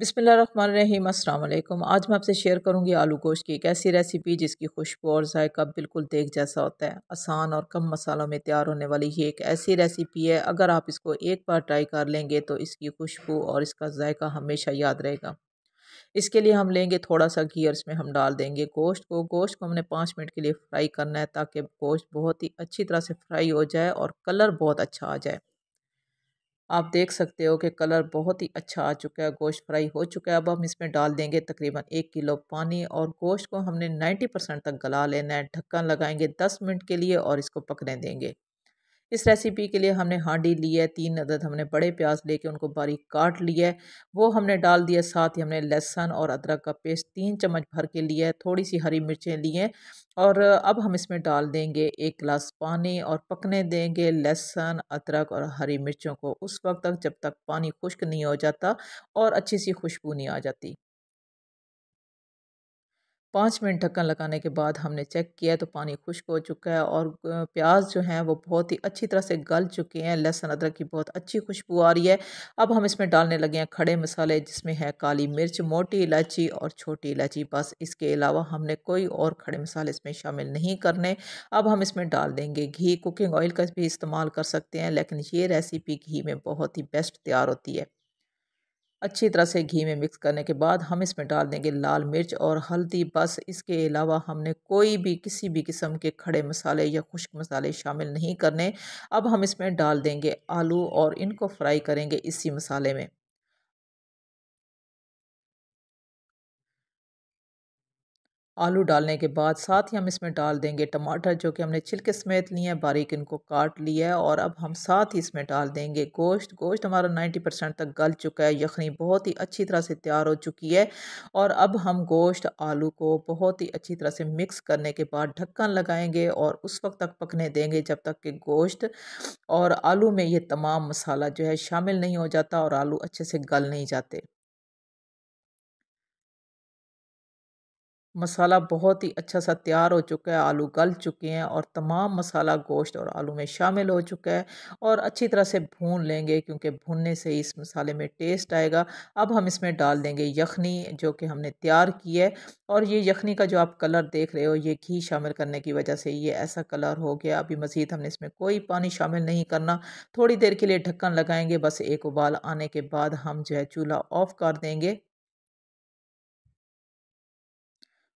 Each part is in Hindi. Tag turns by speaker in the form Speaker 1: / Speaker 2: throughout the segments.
Speaker 1: बिसमीम अल्लाम आज मैं आपसे शेयर करूंगी आलू गोश्त की एक ऐसी रेसिपी जिसकी खुशबू और जायका बिल्कुल देख जैसा होता है आसान और कम मसालों में तैयार होने वाली ये एक ऐसी रेसिपी है अगर आप इसको एक बार ट्राई कर लेंगे तो इसकी खुशबू और इसका जायका हमेशा याद रहेगा इसके लिए हम लेंगे थोड़ा सा घी और इसमें हम डाल देंगे गोश्त को गोश्त को हमने पाँच मिनट के लिए फ्राई करना है ताकि गोश्त बहुत ही अच्छी तरह से फ्राई हो जाए और कलर बहुत अच्छा आ जाए आप देख सकते हो कि कलर बहुत ही अच्छा आ चुका है गोश्त फ्राई हो चुका है अब हम इसमें डाल देंगे तकरीबन एक किलो पानी और गोश्त को हमने 90 परसेंट तक गला लेना है ढक्कन लगाएंगे 10 मिनट के लिए और इसको पकने देंगे इस रेसिपी के लिए हमने हांडी ली है तीन अदद हमने बड़े प्याज लेके उनको बारीक काट लिया है वो हमने डाल दिया साथ ही हमने लहसुन और अदरक का पेस्ट तीन चम्मच भर के लिया है थोड़ी सी हरी मिर्चें ली हैं और अब हम इसमें डाल देंगे एक गिलास पानी और पकने देंगे लहसुन अदरक और हरी मिर्चों को उस वक्त तक जब तक पानी खुश्क नहीं हो जाता और अच्छी सी खुशबू नहीं आ जाती पाँच मिनट ढक्कन लगाने के बाद हमने चेक किया तो पानी खुश्क हो चुका है और प्याज जो है वो बहुत ही अच्छी तरह से गल चुके हैं लहसुन अदरक की बहुत अच्छी खुशबू आ रही है अब हम इसमें डालने लगे हैं खड़े मसाले जिसमें है काली मिर्च मोटी इलायची और छोटी इलायची बस इसके अलावा हमने कोई और खड़े मसाले इसमें शामिल नहीं करने अब हम इसमें डाल देंगे घी कुकिंग ऑयल का भी इस्तेमाल कर सकते हैं लेकिन ये रेसिपी घी में बहुत ही बेस्ट तैयार होती है अच्छी तरह से घी में मिक्स करने के बाद हम इसमें डाल देंगे लाल मिर्च और हल्दी बस इसके अलावा हमने कोई भी किसी भी किस्म के खड़े मसाले या खुश्क मसाले शामिल नहीं करने अब हम इसमें डाल देंगे आलू और इनको फ्राई करेंगे इसी मसाले में आलू डालने के बाद साथ ही हम इसमें डाल देंगे टमाटर जो कि हमने छिलके समेत लिए हैं बारीक इनको काट लिया है और अब हम साथ ही इसमें डाल देंगे गोश्त गोश्त हमारा 90 परसेंट तक गल चुका है यखनी बहुत ही अच्छी तरह से तैयार हो चुकी है और अब हम गोश्त आलू को बहुत ही अच्छी तरह से मिक्स करने के बाद ढक्कन लगाएँगे और उस वक्त तक पकने देंगे जब तक कि गोश्त और आलू में ये तमाम मसाला जो है शामिल नहीं हो जाता और आलू अच्छे से गल नहीं जाते मसाला बहुत ही अच्छा सा तैयार हो चुका है आलू गल चुके हैं और तमाम मसाला गोश्त और आलू में शामिल हो चुका है और अच्छी तरह से भून लेंगे क्योंकि भूनने से ही इस मसाले में टेस्ट आएगा अब हम इसमें डाल देंगे यखनी जो कि हमने तैयार की है और ये यखनी का जो आप कलर देख रहे हो ये घी शामिल करने की वजह से ये ऐसा कलर हो गया अभी मज़ीद हमने इसमें कोई पानी शामिल नहीं करना थोड़ी देर के लिए ढक्कन लगाएंगे बस एक उबाल आने के बाद हम जो है चूल्हा ऑफ़ कर देंगे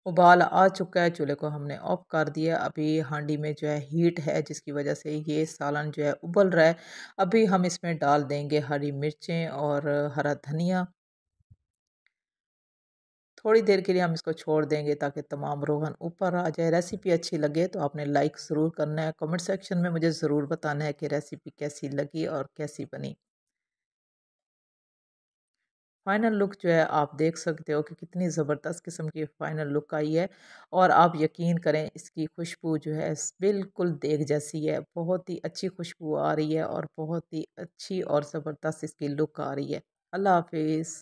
Speaker 1: उबाल आ चुका है चूल्हे को हमने ऑफ कर दिया अभी हांडी में जो है हीट है जिसकी वजह से ये सालन जो है उबल रहा है अभी हम इसमें डाल देंगे हरी मिर्चें और हरा धनिया थोड़ी देर के लिए हम इसको छोड़ देंगे ताकि तमाम रोहन ऊपर आ जाए रेसिपी अच्छी लगे तो आपने लाइक ज़रूर करना है कमेंट सेक्शन में मुझे ज़रूर बताना है कि रेसिपी कैसी लगी और कैसी बनी फाइनल लुक जो है आप देख सकते हो कि कितनी ज़बरदस्त किस्म की फ़ाइनल लुक आई है और आप यकीन करें इसकी खुशबू जो है बिल्कुल देग जैसी है बहुत ही अच्छी खुशबू आ रही है और बहुत ही अच्छी और ज़बरदस्त इसकी लुक आ रही है अल्लाह हाफिज़